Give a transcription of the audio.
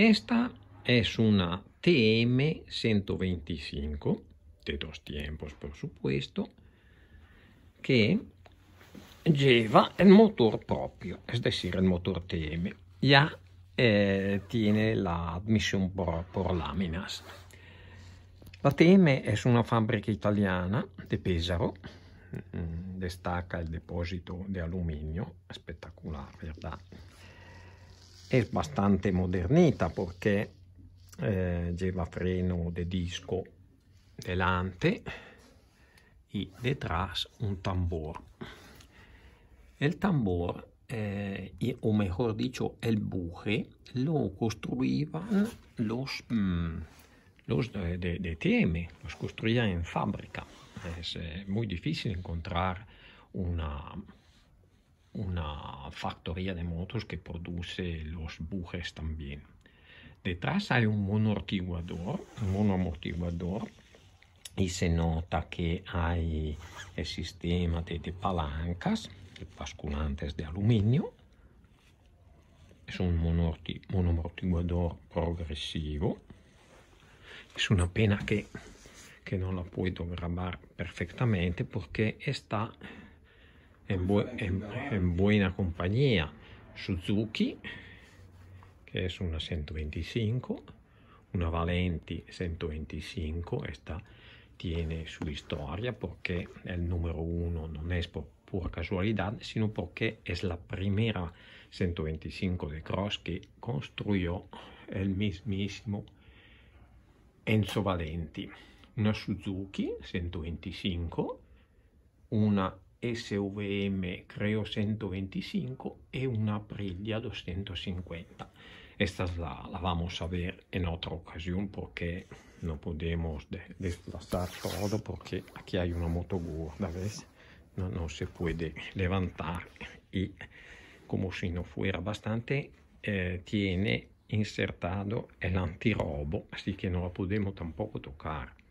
Esta es una TM125 de dos tiempos, por supuesto, que lleva el motor propio, es decir, el motor TM. Ya eh, tiene la admisión por, por láminas. La TM es una fábrica italiana de Pesaro, mm, destaca il deposito di alluminio, spettacolare, verdad? è bastante modernita perché eh, lleva freno di disco delante e detrás un tambor. Il tambor, eh, o mejor dicho, il buje, lo costruivano los, mmm, los de, de, de, TM, los construían en fábrica. Es eh, muy encontrar una factoría de motos que produce los bujes también. Detrás hay un monoamortiguador, monoamortiguador y se nota que hay el sistema de, palancas y basculantes de aluminio. Es un monoamortiguador progresivo. Es una pena que, que no la puedo grabar perfectamente porque está è in, bu- è, è in buona compagnia Suzuki che es una 125 una Valenti 125 questa tiene su storia perché è il numero uno non è per pura casualità sino perché è la prima 125 de cross che costruiò il mismissimo Enzo Valenti una Suzuki 125 una SVM Creo 125 e una Aprilia 250. Esta la, la vamos a ver en otra ocasión porque no podemos de, desplazar todo porque aquí hay una moto gorda, ¿ves? No, no se puede levantar y como si no fuera bastante eh, tiene insertado el antirobo, así que no la podemos tampoco tocar.